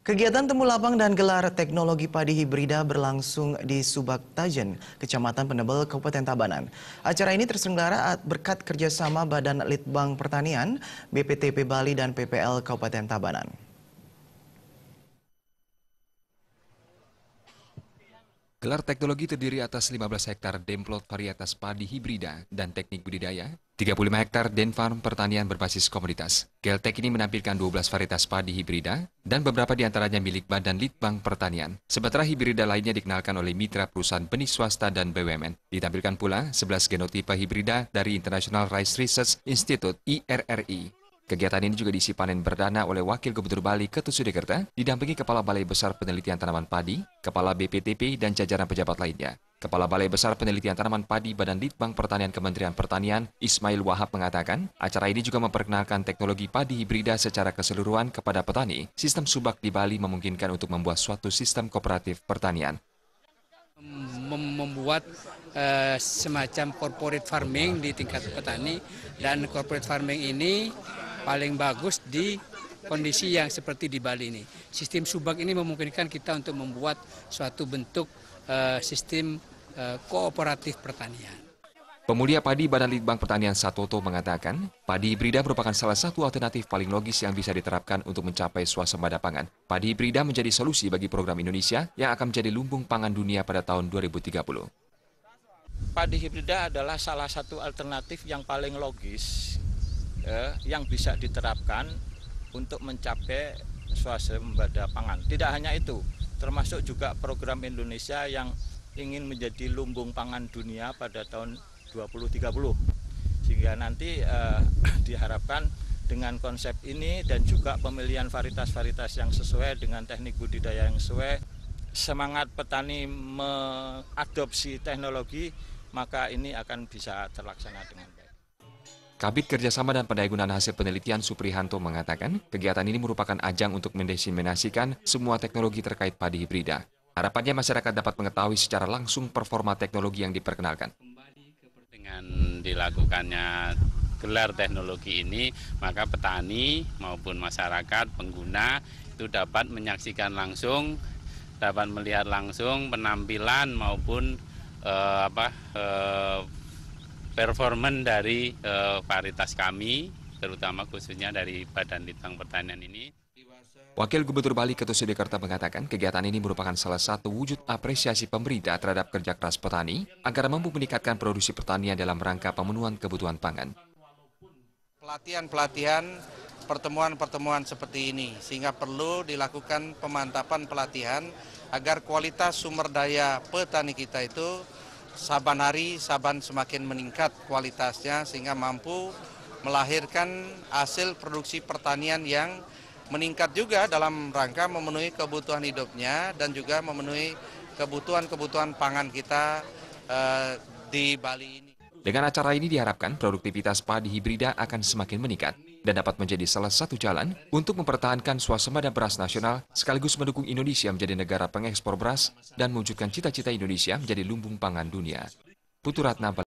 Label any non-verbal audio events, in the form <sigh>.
Kegiatan temu lapang dan gelar teknologi padi hibrida berlangsung di Subak Tajen, Kecamatan Penebel, Kabupaten Tabanan. Acara ini terselenggara berkat kerjasama Badan Litbang Pertanian, BPTP Bali, dan PPL Kabupaten Tabanan. Gelar teknologi terdiri atas 15 hektar demplot varietas padi hibrida dan teknik budidaya, 35 hektar denfarm pertanian berbasis komoditas. Geltek ini menampilkan 12 varietas padi hibrida dan beberapa di antaranya milik Badan Litbang Pertanian. Sementara hibrida lainnya dikenalkan oleh mitra perusahaan benih swasta dan BUMN. Ditampilkan pula 11 genotipe hibrida dari International Rice Research Institute IRRI. Kegiatan ini juga diisi panen berdana oleh Wakil Gubernur Bali Ketut Sudekerta, didampingi Kepala Balai Besar Penelitian Tanaman Padi, Kepala BPTP, dan jajaran pejabat lainnya. Kepala Balai Besar Penelitian Tanaman Padi Badan Litbang Pertanian Kementerian Pertanian, Ismail Wahab mengatakan, acara ini juga memperkenalkan teknologi padi hibrida secara keseluruhan kepada petani. Sistem subak di Bali memungkinkan untuk membuat suatu sistem kooperatif pertanian. Mem membuat uh, semacam corporate farming di tingkat petani dan corporate farming ini paling bagus di kondisi yang seperti di Bali ini. Sistem subak ini memungkinkan kita untuk membuat suatu bentuk uh, sistem uh, kooperatif pertanian. Pemulia padi Badan Litbang Pertanian Satoto mengatakan, padi hibrida merupakan salah satu alternatif paling logis yang bisa diterapkan untuk mencapai swasembada pangan. Padi hibrida menjadi solusi bagi program Indonesia yang akan menjadi lumbung pangan dunia pada tahun 2030. Padi hibrida adalah salah satu alternatif yang paling logis Eh, yang bisa diterapkan untuk mencapai swasembada pangan. Tidak hanya itu, termasuk juga program Indonesia yang ingin menjadi lumbung pangan dunia pada tahun 2030. Sehingga nanti eh, <clears throat> diharapkan dengan konsep ini dan juga pemilihan varietas-varietas yang sesuai dengan teknik budidaya yang sesuai, semangat petani mengadopsi teknologi, maka ini akan bisa terlaksana dengan baik. Kabit Kerjasama dan Pendayagunaan Hasil Penelitian Suprihanto mengatakan, kegiatan ini merupakan ajang untuk mendesiminasikan semua teknologi terkait padi hibrida. Harapannya masyarakat dapat mengetahui secara langsung performa teknologi yang diperkenalkan. Dengan dilakukannya gelar teknologi ini, maka petani maupun masyarakat pengguna itu dapat menyaksikan langsung, dapat melihat langsung penampilan maupun eh, apa eh, performan dari uh, varietas kami, terutama khususnya dari Badan Litbang Pertanian ini. Wakil Gubernur Bali Ketua Sidekarta mengatakan kegiatan ini merupakan salah satu wujud apresiasi pemerintah terhadap kerja keras petani agar mampu meningkatkan produksi pertanian dalam rangka pemenuhan kebutuhan pangan. Pelatihan-pelatihan, pertemuan-pertemuan seperti ini, sehingga perlu dilakukan pemantapan pelatihan agar kualitas sumber daya petani kita itu saban hari, saban semakin meningkat kualitasnya sehingga mampu melahirkan hasil produksi pertanian yang meningkat juga dalam rangka memenuhi kebutuhan hidupnya dan juga memenuhi kebutuhan-kebutuhan pangan kita eh, di Bali ini. Dengan acara ini diharapkan produktivitas padi hibrida akan semakin meningkat dan dapat menjadi salah satu jalan untuk mempertahankan swasembada beras nasional sekaligus mendukung Indonesia menjadi negara pengekspor beras dan mewujudkan cita-cita Indonesia menjadi lumbung pangan dunia. Putu Ratna